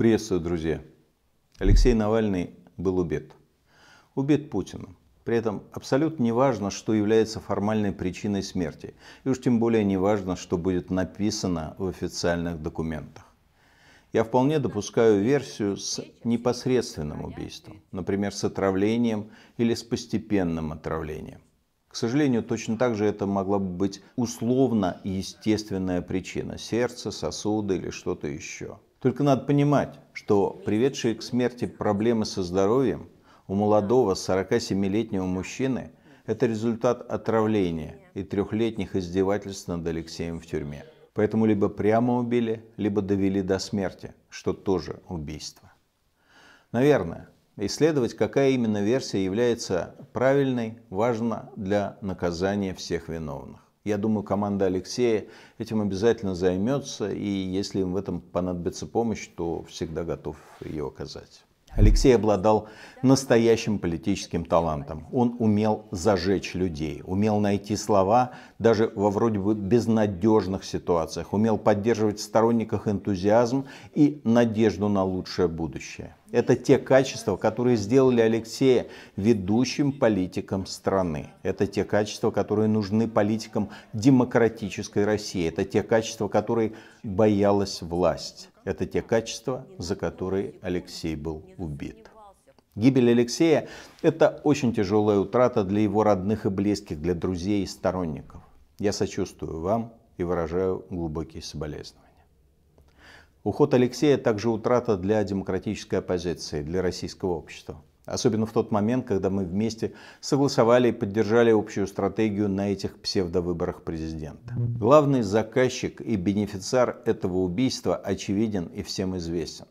Приветствую, друзья. Алексей Навальный был убит. Убит Путиным. При этом абсолютно не важно, что является формальной причиной смерти. И уж тем более не важно, что будет написано в официальных документах. Я вполне допускаю версию с непосредственным убийством, например, с отравлением или с постепенным отравлением. К сожалению, точно так же это могла бы быть условно естественная причина – сердце, сосуды или что-то еще – только надо понимать, что приведшие к смерти проблемы со здоровьем у молодого 47-летнего мужчины – это результат отравления и трехлетних издевательств над Алексеем в тюрьме. Поэтому либо прямо убили, либо довели до смерти, что тоже убийство. Наверное, исследовать, какая именно версия является правильной, важно для наказания всех виновных. Я думаю, команда Алексея этим обязательно займется, и если им в этом понадобится помощь, то всегда готов ее оказать. Алексей обладал настоящим политическим талантом. Он умел зажечь людей, умел найти слова даже во вроде бы безнадежных ситуациях, умел поддерживать в сторонниках энтузиазм и надежду на лучшее будущее. Это те качества, которые сделали Алексея ведущим политиком страны. Это те качества, которые нужны политикам демократической России. Это те качества, которые боялась власть. Это те качества, за которые Алексей был убит. Гибель Алексея – это очень тяжелая утрата для его родных и близких, для друзей и сторонников. Я сочувствую вам и выражаю глубокие соболезнования. Уход Алексея также утрата для демократической оппозиции, для российского общества. Особенно в тот момент, когда мы вместе согласовали и поддержали общую стратегию на этих псевдовыборах президента. Главный заказчик и бенефициар этого убийства очевиден и всем известен.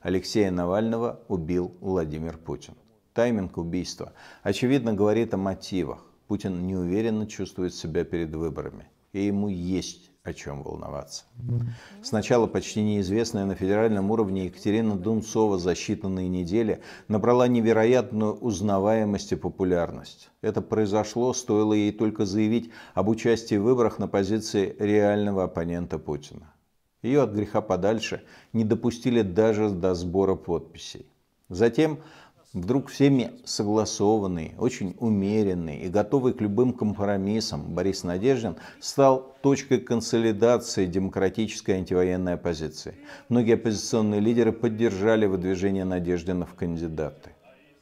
Алексея Навального убил Владимир Путин. Тайминг убийства, очевидно, говорит о мотивах. Путин неуверенно чувствует себя перед выборами, и ему есть о чем волноваться. Сначала почти неизвестная на федеральном уровне Екатерина Дунцова за считанные недели набрала невероятную узнаваемость и популярность. Это произошло, стоило ей только заявить об участии в выборах на позиции реального оппонента Путина. Ее от греха подальше не допустили даже до сбора подписей. Затем вдруг всеми согласованный, очень умеренный и готовый к любым компромиссам Борис Надеждин стал точкой консолидации демократической антивоенной оппозиции. Многие оппозиционные лидеры поддержали выдвижение Надеждина в кандидаты.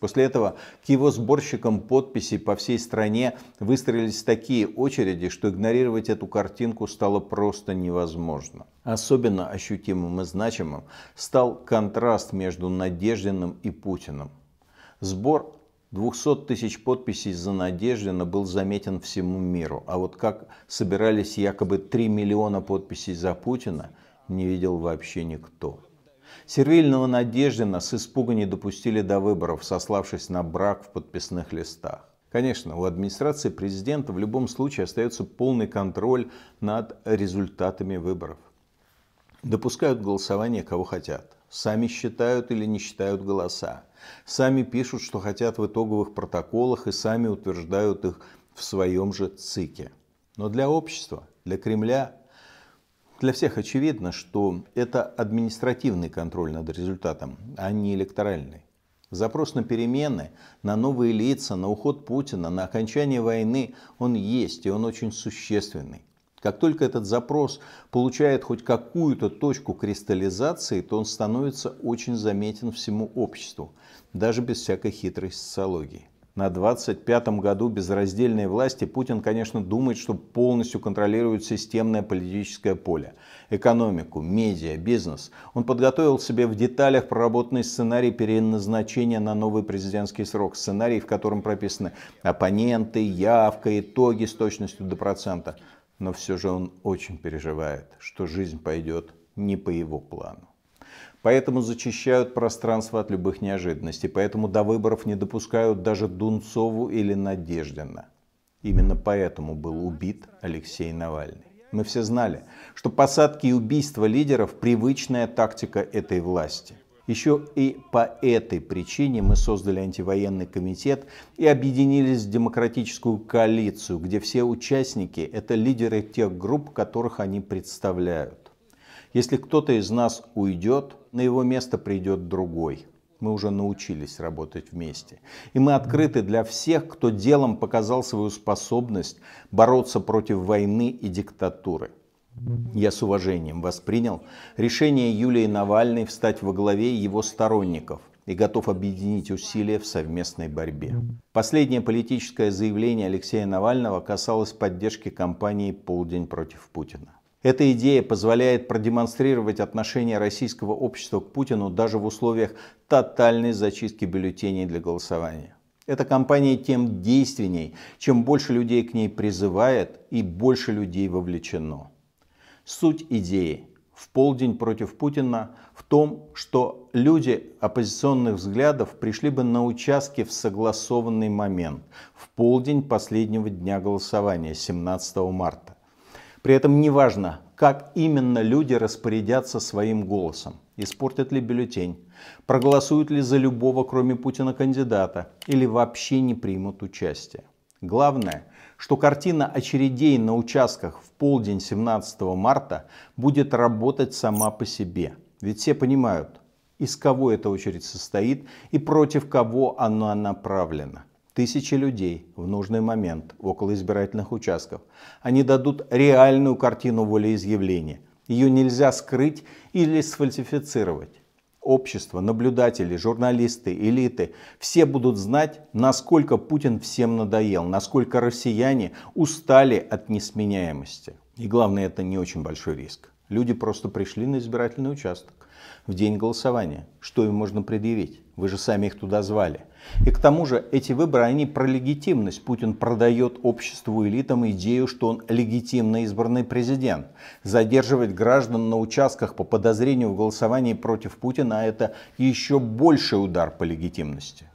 После этого к его сборщикам подписей по всей стране выстроились такие очереди, что игнорировать эту картинку стало просто невозможно. Особенно ощутимым и значимым стал контраст между Надеждиным и Путиным. Сбор 200 тысяч подписей за Надеждина был заметен всему миру. А вот как собирались якобы 3 миллиона подписей за Путина, не видел вообще никто. Сервильного Надеждина с испуга не допустили до выборов, сославшись на брак в подписных листах. Конечно, у администрации президента в любом случае остается полный контроль над результатами выборов. Допускают голосование кого хотят сами считают или не считают голоса, сами пишут, что хотят в итоговых протоколах и сами утверждают их в своем же цике. Но для общества, для Кремля, для всех очевидно, что это административный контроль над результатом, а не электоральный. Запрос на перемены, на новые лица, на уход Путина, на окончание войны, он есть и он очень существенный. Как только этот запрос получает хоть какую-то точку кристаллизации, то он становится очень заметен всему обществу, даже без всякой хитрой социологии. На 25-м году безраздельной власти Путин, конечно, думает, что полностью контролирует системное политическое поле, экономику, медиа, бизнес. Он подготовил себе в деталях проработанный сценарий переназначения на новый президентский срок. Сценарий, в котором прописаны оппоненты, явка, итоги с точностью до процента но все же он очень переживает, что жизнь пойдет не по его плану. Поэтому зачищают пространство от любых неожиданностей, поэтому до выборов не допускают даже Дунцову или Надеждина. Именно поэтому был убит Алексей Навальный. Мы все знали, что посадки и убийства лидеров – привычная тактика этой власти – еще и по этой причине мы создали антивоенный комитет и объединились в демократическую коалицию, где все участники – это лидеры тех групп, которых они представляют. Если кто-то из нас уйдет, на его место придет другой – мы уже научились работать вместе. И мы открыты для всех, кто делом показал свою способность бороться против войны и диктатуры. Я с уважением воспринял решение Юлии Навальной встать во главе его сторонников и готов объединить усилия в совместной борьбе. Последнее политическое заявление Алексея Навального касалось поддержки кампании «Полдень против Путина». Эта идея позволяет продемонстрировать отношение российского общества к Путину даже в условиях тотальной зачистки бюллетеней для голосования. Эта кампания тем действенней, чем больше людей к ней призывает и больше людей вовлечено. Суть идеи в полдень против Путина в том, что люди оппозиционных взглядов пришли бы на участки в согласованный момент, в полдень последнего дня голосования, 17 марта. При этом неважно, как именно люди распорядятся своим голосом. Испортят ли бюллетень, проголосуют ли за любого, кроме Путина, кандидата, или вообще не примут участие. Главное, что картина очередей на участках в полдень 17 марта будет работать сама по себе. Ведь все понимают, из кого эта очередь состоит и против кого она направлена. Тысячи людей в нужный момент около избирательных участков. Они дадут реальную картину волеизъявления. Ее нельзя скрыть или сфальсифицировать общество, наблюдатели, журналисты, элиты, все будут знать, насколько Путин всем надоел, насколько россияне устали от несменяемости. И главное, это не очень большой риск. Люди просто пришли на избирательный участок в день голосования. Что им можно предъявить? Вы же сами их туда звали. И к тому же эти выборы, они про легитимность. Путин продает обществу, элитам идею, что он легитимно избранный президент. Задерживать граждан на участках по подозрению в голосовании против Путина – это еще больший удар по легитимности.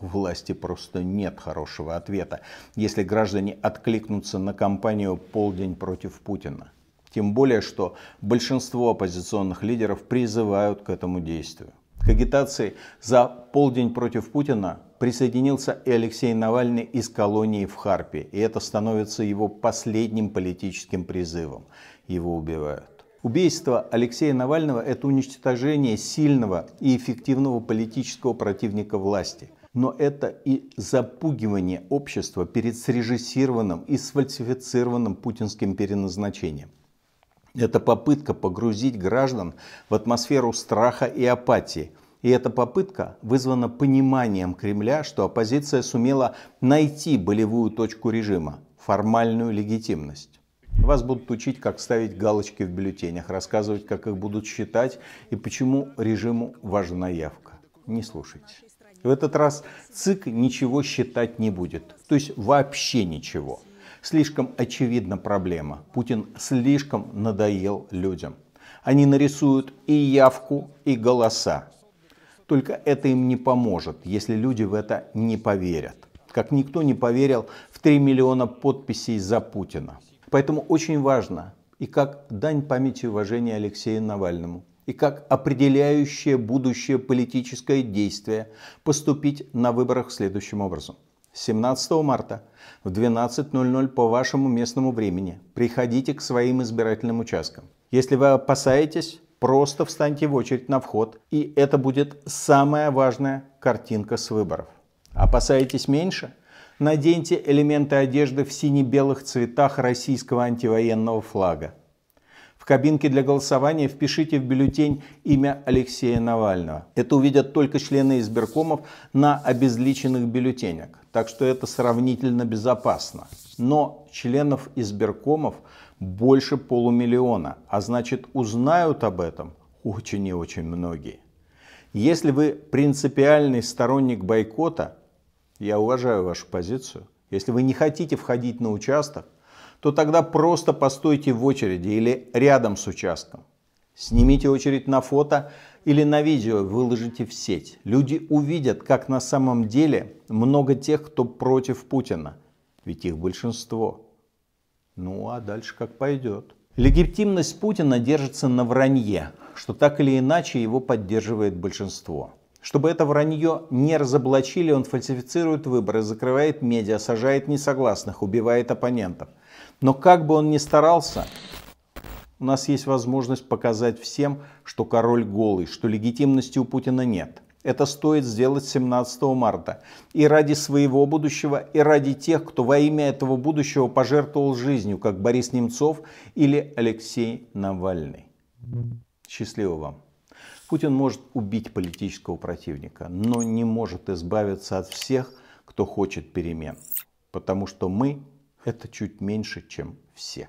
У власти просто нет хорошего ответа, если граждане откликнутся на кампанию «Полдень против Путина». Тем более, что большинство оппозиционных лидеров призывают к этому действию. К агитации за полдень против Путина присоединился и Алексей Навальный из колонии в Харпе, и это становится его последним политическим призывом. Его убивают. Убийство Алексея Навального – это уничтожение сильного и эффективного политического противника власти. Но это и запугивание общества перед срежиссированным и сфальсифицированным путинским переназначением. Это попытка погрузить граждан в атмосферу страха и апатии. И эта попытка вызвана пониманием Кремля, что оппозиция сумела найти болевую точку режима, формальную легитимность. Вас будут учить, как ставить галочки в бюллетенях, рассказывать, как их будут считать и почему режиму важна явка. Не слушайте. В этот раз ЦИК ничего считать не будет. То есть вообще ничего. Слишком очевидна проблема. Путин слишком надоел людям. Они нарисуют и явку, и голоса. Только это им не поможет, если люди в это не поверят. Как никто не поверил в 3 миллиона подписей за Путина. Поэтому очень важно, и как дань памяти и уважения Алексею Навальному, и как определяющее будущее политическое действие поступить на выборах следующим образом – 17 марта в 12.00 по вашему местному времени приходите к своим избирательным участкам. Если вы опасаетесь, просто встаньте в очередь на вход, и это будет самая важная картинка с выборов. Опасаетесь меньше? Наденьте элементы одежды в сине-белых цветах российского антивоенного флага. В кабинке для голосования впишите в бюллетень имя Алексея Навального. Это увидят только члены избиркомов на обезличенных бюллетенях, так что это сравнительно безопасно. Но членов избиркомов больше полумиллиона, а значит узнают об этом очень и очень многие. Если вы принципиальный сторонник бойкота, я уважаю вашу позицию, если вы не хотите входить на участок, то тогда просто постойте в очереди или рядом с участком. Снимите очередь на фото или на видео, выложите в сеть. Люди увидят, как на самом деле много тех, кто против Путина. Ведь их большинство. Ну а дальше как пойдет. Легитимность Путина держится на вранье, что так или иначе его поддерживает большинство. Чтобы это вранье не разоблачили, он фальсифицирует выборы, закрывает медиа, сажает несогласных, убивает оппонентов. Но как бы он ни старался, у нас есть возможность показать всем, что король голый, что легитимности у Путина нет. Это стоит сделать 17 марта. И ради своего будущего, и ради тех, кто во имя этого будущего пожертвовал жизнью, как Борис Немцов или Алексей Навальный. Счастливо вам. Путин может убить политического противника, но не может избавиться от всех, кто хочет перемен. Потому что мы это чуть меньше, чем все.